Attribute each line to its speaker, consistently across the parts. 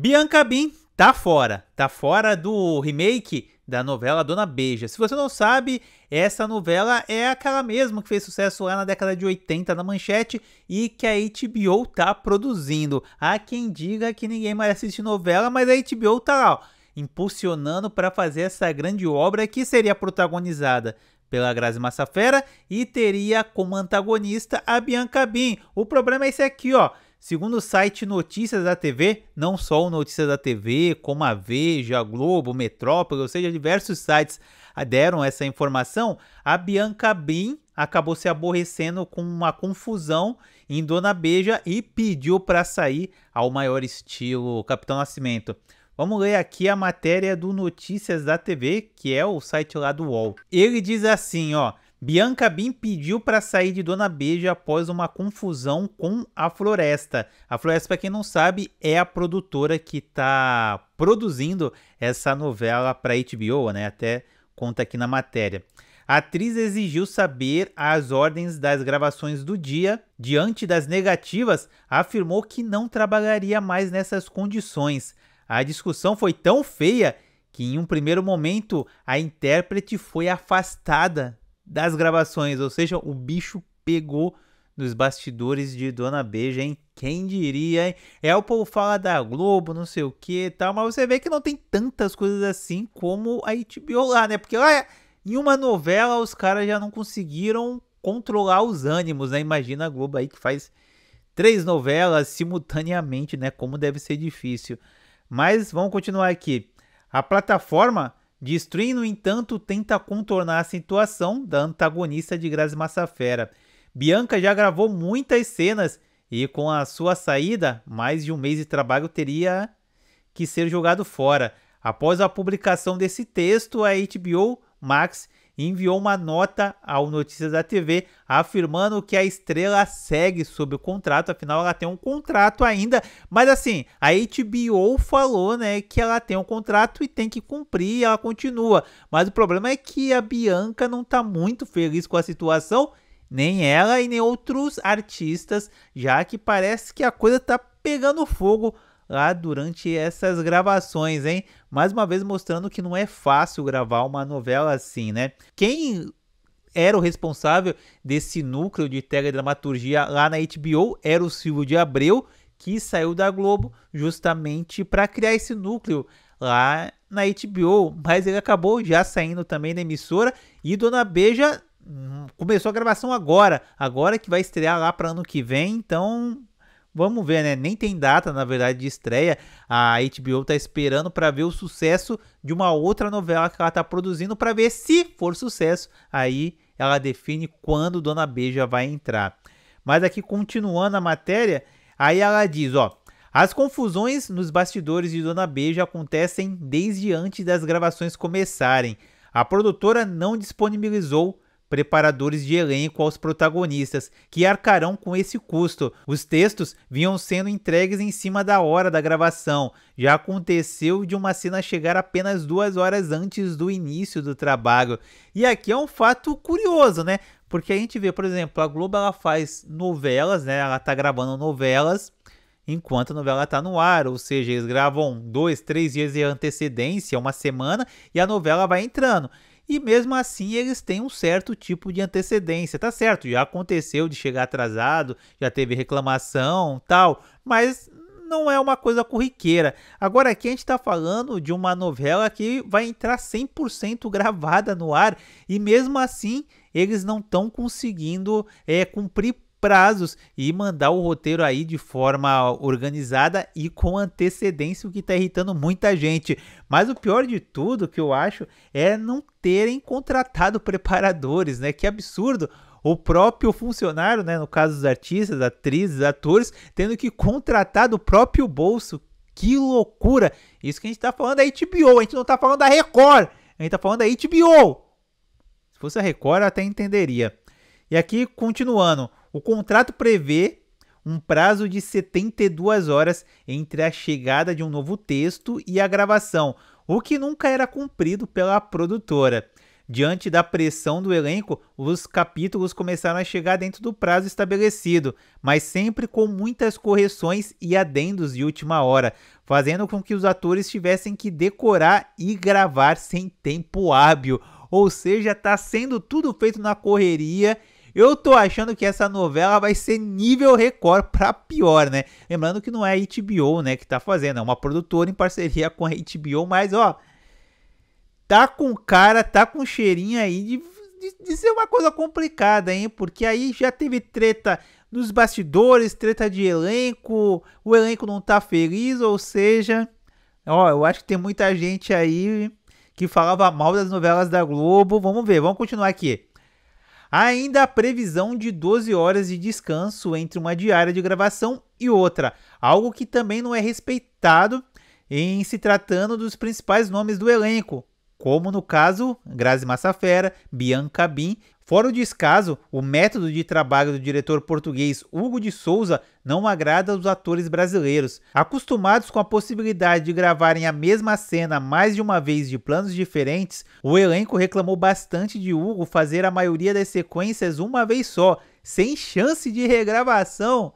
Speaker 1: Bianca Bin tá fora, tá fora do remake da novela Dona Beija. Se você não sabe, essa novela é aquela mesma que fez sucesso lá na década de 80 na manchete e que a HBO tá produzindo. Há quem diga que ninguém mais assiste novela, mas a HBO tá lá, ó, impulsionando para fazer essa grande obra que seria protagonizada pela Grazi Massafera e teria como antagonista a Bianca Bin. O problema é esse aqui, ó. Segundo o site Notícias da TV, não só o Notícias da TV, como a Veja, Globo, Metrópole, ou seja, diversos sites deram essa informação, a Bianca Bin acabou se aborrecendo com uma confusão em Dona Beja e pediu para sair ao maior estilo Capitão Nascimento. Vamos ler aqui a matéria do Notícias da TV, que é o site lá do UOL. Ele diz assim, ó: Bianca Bim pediu para sair de Dona Beija após uma confusão com a Floresta. A Floresta, para quem não sabe, é a produtora que está produzindo essa novela para HBO, né? Até conta aqui na matéria. A atriz exigiu saber as ordens das gravações do dia. Diante das negativas, afirmou que não trabalharia mais nessas condições. A discussão foi tão feia que, em um primeiro momento, a intérprete foi afastada das gravações, ou seja, o bicho pegou nos bastidores de Dona Beja, hein? Quem diria, hein? É o povo fala da Globo, não sei o que e tal, mas você vê que não tem tantas coisas assim como a HBO lá, né? Porque lá em uma novela os caras já não conseguiram controlar os ânimos, né? Imagina a Globo aí que faz três novelas simultaneamente, né? Como deve ser difícil. Mas vamos continuar aqui. A plataforma Destruindo, no entanto, tenta contornar a situação da antagonista de Grazi Massafera. Bianca já gravou muitas cenas e com a sua saída, mais de um mês de trabalho teria que ser jogado fora. Após a publicação desse texto, a HBO Max enviou uma nota ao Notícias da TV afirmando que a estrela segue sob o contrato, afinal ela tem um contrato ainda, mas assim, a HBO falou, né, que ela tem um contrato e tem que cumprir, ela continua. Mas o problema é que a Bianca não tá muito feliz com a situação, nem ela e nem outros artistas, já que parece que a coisa tá pegando fogo lá durante essas gravações, hein? Mais uma vez mostrando que não é fácil gravar uma novela assim, né? Quem era o responsável desse núcleo de teledramaturgia lá na HBO era o Silvio de Abreu, que saiu da Globo justamente para criar esse núcleo lá na HBO, mas ele acabou já saindo também da emissora e Dona Beja hum, começou a gravação agora, agora que vai estrear lá para ano que vem, então Vamos ver, né? Nem tem data, na verdade, de estreia. A HBO tá esperando para ver o sucesso de uma outra novela que ela tá produzindo para ver se for sucesso. Aí ela define quando Dona Beija vai entrar. Mas aqui continuando a matéria, aí ela diz, ó, as confusões nos bastidores de Dona Beija acontecem desde antes das gravações começarem. A produtora não disponibilizou preparadores de elenco aos protagonistas, que arcarão com esse custo. Os textos vinham sendo entregues em cima da hora da gravação. Já aconteceu de uma cena chegar apenas duas horas antes do início do trabalho. E aqui é um fato curioso, né? Porque a gente vê, por exemplo, a Globo ela faz novelas, né? Ela tá gravando novelas enquanto a novela está no ar, ou seja, eles gravam dois, três dias de antecedência, uma semana, e a novela vai entrando e mesmo assim eles têm um certo tipo de antecedência, tá certo? Já aconteceu de chegar atrasado, já teve reclamação, tal, mas não é uma coisa corriqueira. Agora aqui a gente está falando de uma novela que vai entrar 100% gravada no ar e mesmo assim eles não estão conseguindo é, cumprir prazos e mandar o roteiro aí de forma organizada e com antecedência, o que está irritando muita gente. Mas o pior de tudo que eu acho é não terem contratado preparadores, né? Que absurdo! o próprio funcionário, né, no caso dos artistas, atrizes, atores, tendo que contratar do próprio bolso. Que loucura! Isso que a gente está falando da HBO, a gente não está falando da Record, a gente está falando da HBO. Se fosse a Record, eu até entenderia. E aqui, continuando, o contrato prevê um prazo de 72 horas entre a chegada de um novo texto e a gravação, o que nunca era cumprido pela produtora. Diante da pressão do elenco, os capítulos começaram a chegar dentro do prazo estabelecido, mas sempre com muitas correções e adendos de última hora, fazendo com que os atores tivessem que decorar e gravar sem tempo hábil. Ou seja, está sendo tudo feito na correria eu tô achando que essa novela vai ser nível Record pra pior, né? Lembrando que não é a HBO, né, que tá fazendo, é uma produtora em parceria com a HBO, mas ó, tá com cara, tá com cheirinho aí de, de, de ser uma coisa complicada, hein? Porque aí já teve treta nos bastidores, treta de elenco, o elenco não tá feliz, ou seja, ó, eu acho que tem muita gente aí que falava mal das novelas da Globo. Vamos ver, vamos continuar aqui. Ainda a previsão de 12 horas de descanso entre uma diária de gravação e outra, algo que também não é respeitado em se tratando dos principais nomes do elenco, como no caso Grazi Massafera, Bianca Bin. Fora o descaso, o método de trabalho do diretor português Hugo de Souza não agrada os atores brasileiros. Acostumados com a possibilidade de gravarem a mesma cena mais de uma vez de planos diferentes, o elenco reclamou bastante de Hugo fazer a maioria das sequências uma vez só, sem chance de regravação.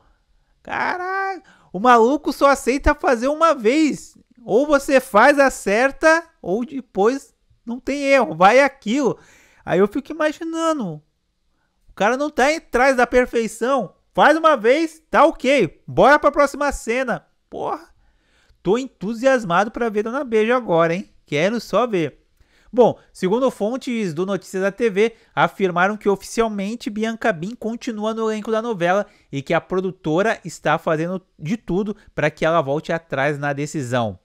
Speaker 1: Caralho, o maluco só aceita fazer uma vez. Ou você faz a certa, ou depois não tem erro, vai aquilo. Aí eu fico imaginando. O cara não tá atrás da perfeição. Faz uma vez, tá ok. Bora pra próxima cena. Porra. Tô entusiasmado para ver Dona Beijo agora, hein? Quero só ver. Bom, segundo fontes do Notícias da TV, afirmaram que oficialmente Bianca Bin continua no elenco da novela e que a produtora está fazendo de tudo para que ela volte atrás na decisão.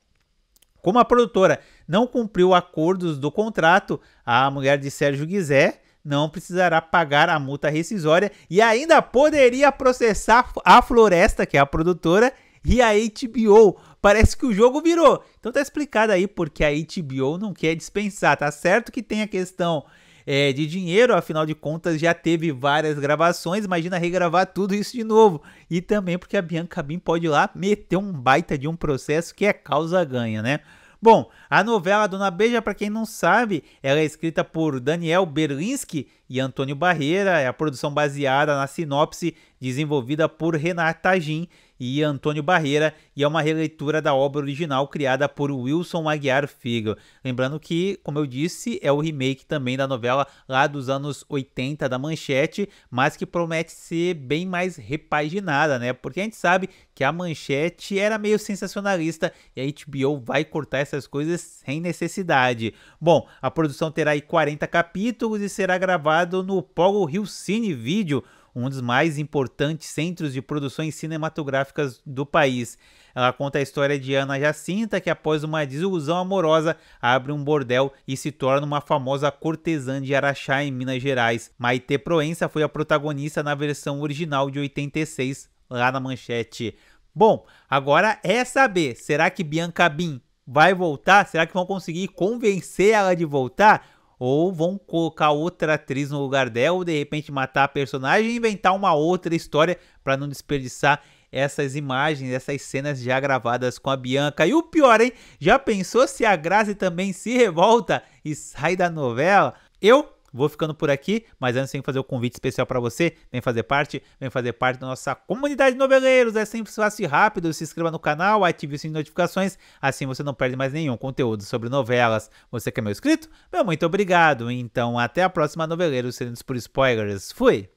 Speaker 1: Como a produtora não cumpriu acordos do contrato, a mulher de Sérgio Guizé não precisará pagar a multa rescisória e ainda poderia processar a Floresta, que é a produtora, e a HBO. Parece que o jogo virou. Então tá explicado aí porque a HBO não quer dispensar. Tá certo que tem a questão é, de dinheiro, afinal de contas já teve várias gravações, imagina regravar tudo isso de novo. E também porque a Bianca Bin pode ir lá meter um baita de um processo que é causa ganha, né? Bom, a novela Dona Beija, para quem não sabe, ela é escrita por Daniel Berlinski e Antônio Barreira, é a produção baseada na sinopse desenvolvida por Renata Gin e Antônio Barreira, e é uma releitura da obra original criada por Wilson Aguiar Figo, Lembrando que, como eu disse, é o remake também da novela lá dos anos 80 da Manchete, mas que promete ser bem mais repaginada, né? Porque a gente sabe que a Manchete era meio sensacionalista e a HBO vai cortar essas coisas sem necessidade. Bom, a produção terá aí 40 capítulos e será gravado no Polo Rio Cine Vídeo um dos mais importantes centros de produções cinematográficas do país. Ela conta a história de Ana Jacinta, que após uma desilusão amorosa, abre um bordel e se torna uma famosa cortesã de Araxá em Minas Gerais. Maite Proença foi a protagonista na versão original de 86, lá na manchete. Bom, agora é saber, será que Bianca Bin vai voltar? Será que vão conseguir convencer ela de voltar? Ou vão colocar outra atriz no lugar dela, ou de repente matar a personagem e inventar uma outra história para não desperdiçar essas imagens, essas cenas já gravadas com a Bianca. E o pior, hein? Já pensou se a Grazi também se revolta e sai da novela? Eu Vou ficando por aqui, mas antes tenho que fazer um convite especial para você. Vem fazer parte, vem fazer parte da nossa comunidade de noveleiros. É sempre fácil e rápido. Se inscreva no canal, ative o sininho de notificações, assim você não perde mais nenhum conteúdo sobre novelas. Você que é meu inscrito, meu muito obrigado. Então até a próxima Noveleiros Seridos por Spoilers. Fui!